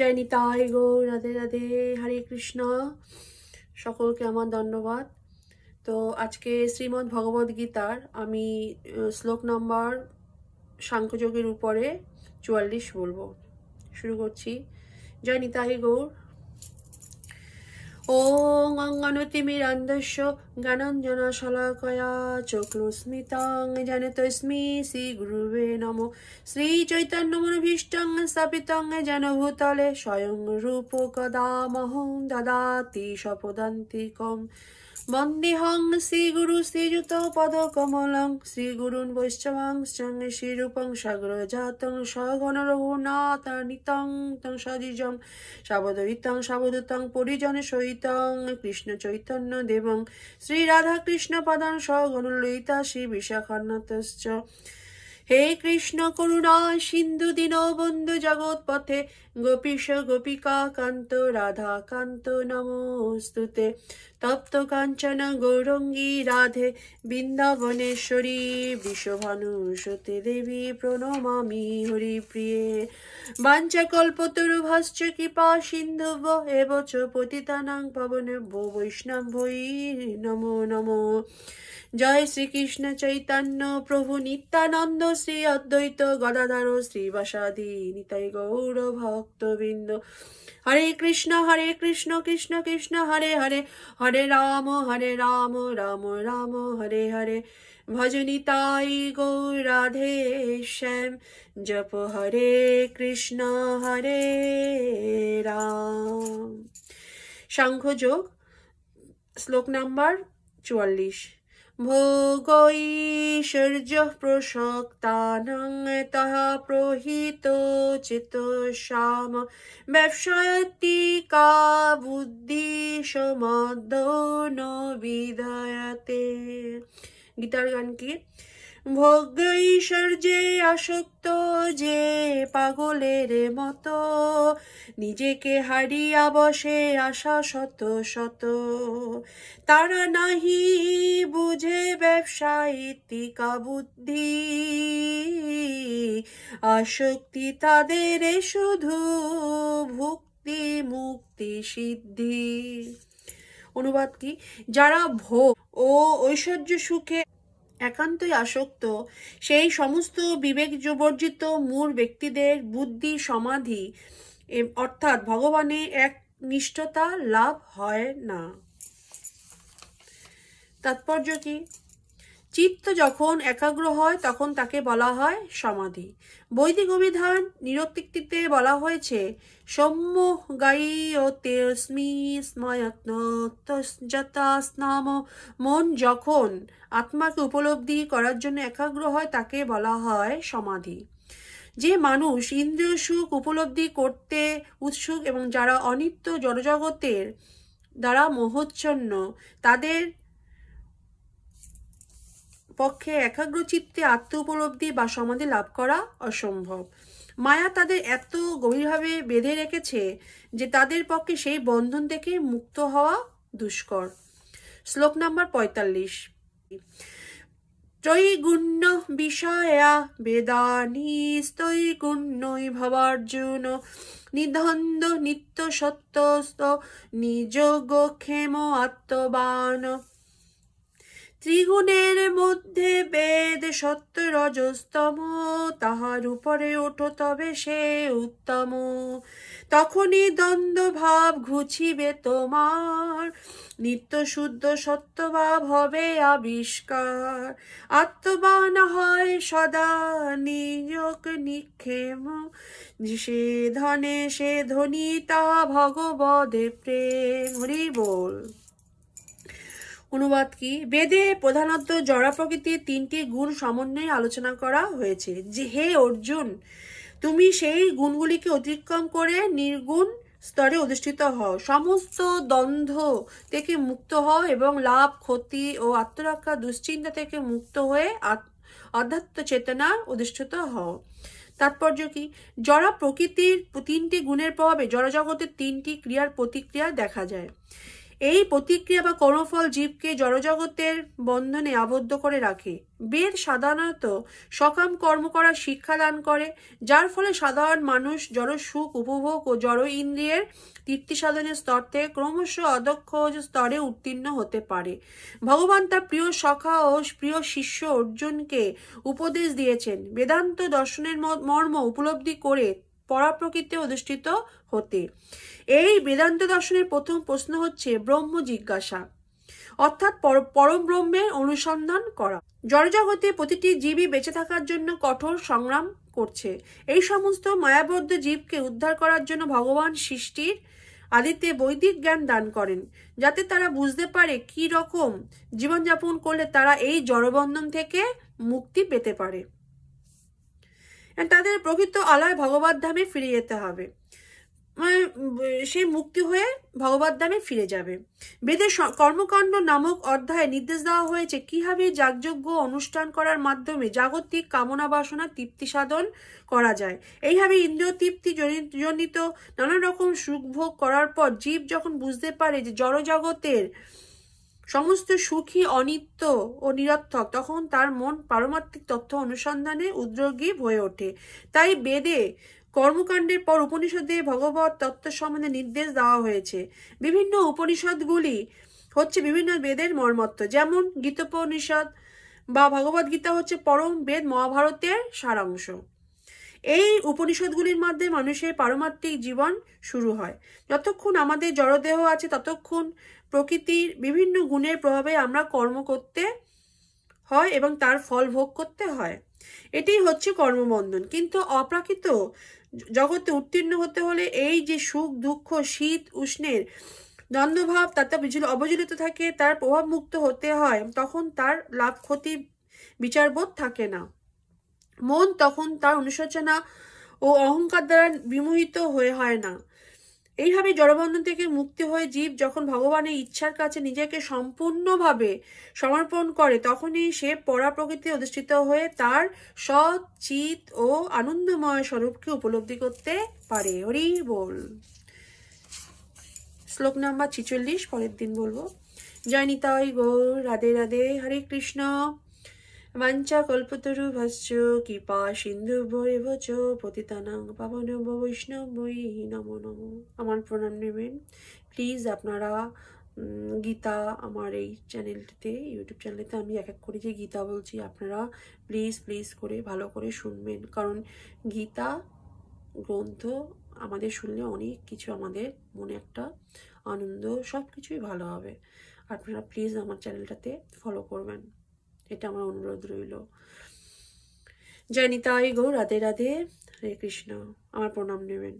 জয় নিতাই গো রাধে রাধে হরে কৃষ্ণ সকলকে আমার ধন্যবাদ তো আজকে শ্রীমদ্ ভগবদ গীতার আমি শ্লোক নম্বর সাংখ্যযোগের উপরে চুয়াল্লিশ বলবো শুরু করছি জয় নিতাই গৌর ওং অঙ্গনতিমিরন্ধস্য জ্ঞানঞ্জনা শলাকয়া চক্রুস্মিতাং জানতস্মি শ্রী গুরুবে নম শ্রী চৈতন্য মনোভীষ্টং স্থাপিতং যেন ভূতলে স্বয়ং রূপ কদামহং দদাতি সপদান্তিকম বন্দিহং শ্রীগুরু শ্রীযুত পদকমলং শ্রীগুরুন বৈষ্ণবাংশং শ্রীরূপং সাগ্রজাতং সগণ রঘুনাথিতং তং সজিজং সাবদরিতং সাবদুতং পরিজন সহিতং কৃষ্ণ চৈতন্য দেবং শ্রীরাধাকৃষ্ণ পদং সগণ লয়িতা শ্রী বিশাখান্নতশ্চ হে কৃষ্ণ করুণা সিন্ধু বন্ধু জগৎ পথে গোপীশ গোপিকা কান্ত রাধা কান্ত নমস্তুতে তপ্ত কাঞ্চন গৌরঙ্গী রাধে বৃন্দাবনেশ্বরী বিশ্বভানু সতে দেবী প্রণমামি হরিপ্রিয়ে বাঞ্চা কল্পতরুভাশ্চ কৃপা সিন্ধু এব পতিতানাং পতিতানাং বো বৈষ্ণব ভৈ নমো নমো জয় শ্রীকৃষ্ণ চৈতন্য প্রভু নিত্যানন্দ শ্রী অদ্বৈত গদাধর শ্রী শ্রীবাসাদি নিতাই গৌর ভক্তবৃন্দ হরে কৃষ্ণ হরে কৃষ্ণ কৃষ্ণ কৃষ্ণ হরে হরে হরে রাম হরে রাম রাম রাম হরে হরে ভজনিতাই গৌরাধে শ্যাম জপ হরে কৃষ্ণ হরে রাম শঙ্খযোগ শ্লোক নাম্বার চুয়াল্লিশ ভোগৈশ্বর্যঃ প্রসক্তানাং প্রহিত চিত্তশ্যাম ব্যবসায়তি কা বুদ্ধিসমদ্য ন বিধায়তে গীতার গান কি ভোগ্য যে আসক্ত যে পাগলের মতো নিজেকে হারিয়া বসে আশা শত শত তারা নাহি বুঝে ব্যবসায়িকা বুদ্ধি আসক্তি তাদের শুধু ভুক্তি মুক্তি সিদ্ধি অনুবাদ কি যারা ভোগ ও ঐশ্বর্য সুখে একান্তই আসক্ত সেই সমস্ত বিবেকবর্জিত মূল ব্যক্তিদের বুদ্ধি সমাধি অর্থাৎ ভগবানে এক নিষ্ঠতা লাভ হয় না তাৎপর্য কি চিত্ত যখন একাগ্র হয় তখন তাকে বলা হয় সমাধি বৈদিক অভিধান নিরতিক্তিতে বলা হয়েছে সৌম্য গাইয়তেস্মি স্নাম মন যখন আত্মাকে উপলব্ধি করার জন্য একাগ্র হয় তাকে বলা হয় সমাধি যে মানুষ ইন্দ্রিয় সুখ উপলব্ধি করতে উৎসুক এবং যারা অনিত্য জনজগতের দ্বারা মোহচ্ছন্ন তাদের পক্ষে একাগ্রচিত্তে আত্ম উপলব্ধি বা সমাধি লাভ করা অসম্ভব মায়া তাদের এত গভীরভাবে বেঁধে রেখেছে যে তাদের পক্ষে সেই বন্ধন থেকে মুক্ত হওয়া দুষ্কর শ্লোক নাম্বার পঁয়তাল্লিশ ত্রৈগুণ্য বিষয়া বেদানি স্ত্রৈগুণ্যই ভবার্জুন নিধন্দ নিত্য সত্যস্ত নিজ গোক্ষেম আত্মবান ত্রিগুণের মধ্যে বেদ সত্য রজস্তম তাহার উপরে ওঠ তবে সে উত্তম তখনই দ্বন্দ্ব ভাব ঘুচিবে তোমার নিত্য শুদ্ধ সত্যভাব হবে আবিষ্কার আত্মবান হয় সদা নিয়োগ নিক্ষেম সে ধনে সে ধনী তা ভগবদে প্রেম হরি বল অনুবাদ কি বেদে প্রধানত জড়া প্রকৃতির তিনটি গুণ সমন্বয়ে আলোচনা করা হয়েছে যে হে অর্জুন তুমি সেই গুণগুলিকে অতিক্রম করে নির্গুণ স্তরে অধিষ্ঠিত হও সমস্ত দ্বন্দ্ব থেকে মুক্ত হও এবং লাভ ক্ষতি ও আত্মরক্ষা দুশ্চিন্তা থেকে মুক্ত হয়ে অধ্যাত্ম চেতনা অধিষ্ঠিত হও তাৎপর্য কি জড়া প্রকৃতির তিনটি গুণের প্রভাবে জড়জগতের তিনটি ক্রিয়ার প্রতিক্রিয়া দেখা যায় এই প্রতিক্রিয়া বা কর্মফল জীবকে জড়জগতের বন্ধনে আবদ্ধ করে রাখে বেদ সাধারণত সকাম কর্ম করার শিক্ষা দান করে যার ফলে সাধারণ মানুষ জড় সুখ উপভোগ ও জড় ইন্দ্রিয়ের তৃপ্তি সাধনের স্তর থেকে ক্রমশ অদক্ষ স্তরে উত্তীর্ণ হতে পারে ভগবান তার প্রিয় সখা ও প্রিয় শিষ্য অর্জুনকে উপদেশ দিয়েছেন বেদান্ত দর্শনের মর্ম উপলব্ধি করে পরাপ্রকৃতি অধিষ্ঠিত হতে এই বেদান্ত দর্শনের প্রথম প্রশ্ন হচ্ছে ব্রহ্ম জিজ্ঞাসা অর্থাৎ পরম ব্রহ্মের অনুসন্ধান করা জড়জগতে প্রতিটি জীবই বেঁচে থাকার জন্য কঠোর সংগ্রাম করছে এই সমস্ত মায়াবদ্ধ জীবকে উদ্ধার করার জন্য ভগবান সৃষ্টির আদিতে বৈদিক জ্ঞান দান করেন যাতে তারা বুঝতে পারে কি রকম জীবনযাপন করলে তারা এই জড়বন্ধন থেকে মুক্তি পেতে পারে তাদের প্রকৃত আলয় ভগবত ধামে ফিরে যেতে হবে মানে, সে মুক্তি হয়ে ভগবত ধামে ফিরে যাবে বেদের কর্মকাণ্ড নামক অধ্যায়ে নির্দেশ দেওয়া হয়েছে কিভাবে যাগযজ্ঞ অনুষ্ঠান করার মাধ্যমে জাগতিক কামনা বাসনা তৃপ্তি সাধন করা যায় এইভাবে ইন্দ্রিয় তৃপ্তি জনিত নানা রকম সুখ ভোগ করার পর জীব যখন বুঝতে পারে যে জড়জগতের সমস্ত সুখী অনিত্য ও নিরর্থক তখন তার মন পারমার্থিক তথ্য অনুসন্ধানে উদ্যোগী হয়ে ওঠে তাই বেদে কর্মকাণ্ডের পর উপনিষদে ভগবত তত্ত্ব সম্বন্ধে নির্দেশ দেওয়া হয়েছে বিভিন্ন উপনিষদগুলি হচ্ছে বিভিন্ন বেদের মর্মত্ব যেমন গীতোপনিষদ বা ভগবদ্গীতা হচ্ছে পরম বেদ মহাভারতের সারাংশ এই উপনিষদগুলির মধ্যে মানুষের পারমাত্মিক জীবন শুরু হয় যতক্ষণ আমাদের জড়দেহ আছে ততক্ষণ প্রকৃতির বিভিন্ন গুণের প্রভাবে আমরা কর্ম করতে হয় এবং তার ফল ভোগ করতে হয় এটি হচ্ছে কর্মবন্ধন কিন্তু অপ্রাকৃত জগতে উত্তীর্ণ হতে হলে এই যে সুখ দুঃখ শীত উষ্ণের দ্বন্দ্বভাব তাতে অবজলিত থাকে তার প্রভাব মুক্ত হতে হয় তখন তার লাভ ক্ষতি বিচারবোধ থাকে না মন তখন তার অনুশোচনা ও অহংকার দ্বারা বিমোহিত হয়ে হয় না এইভাবে জড়বন্ধন থেকে মুক্তি হয়ে জীব যখন ভগবানের ইচ্ছার কাছে নিজেকে সম্পূর্ণভাবে সমর্পণ করে তখনই সে পরা প্রকৃতি অধিষ্ঠিত হয়ে তার সৎ চিত ও আনন্দময় স্বরূপকে উপলব্ধি করতে পারে হরি বল শ্লোক নাম্বার ছিচল্লিশ পরের দিন বলবো জয় নিতাই গো রাধে রাধে হরে কৃষ্ণ মঞ্চা কল্পতরু ভস্য কৃপা সিন্ধু ভৈবচ পতিতানাং পাবন বৈষ্ণবই নমো নমো আমার প্রণাম নেবেন প্লিজ আপনারা গীতা আমার এই চ্যানেলটিতে ইউটিউব চ্যানেলটিতে আমি এক এক করে যে গীতা বলছি আপনারা প্লিজ প্লিজ করে ভালো করে শুনবেন কারণ গীতা গ্রন্থ আমাদের শুনলে অনেক কিছু আমাদের মনে একটা আনন্দ সব কিছুই ভালো হবে আপনারা প্লিজ আমার চ্যানেলটাতে ফলো করবেন এটা আমার অনুরোধ রইল জয় নিতাই গো রাধে রাধে হরে কৃষ্ণ আমার প্রণাম নেবেন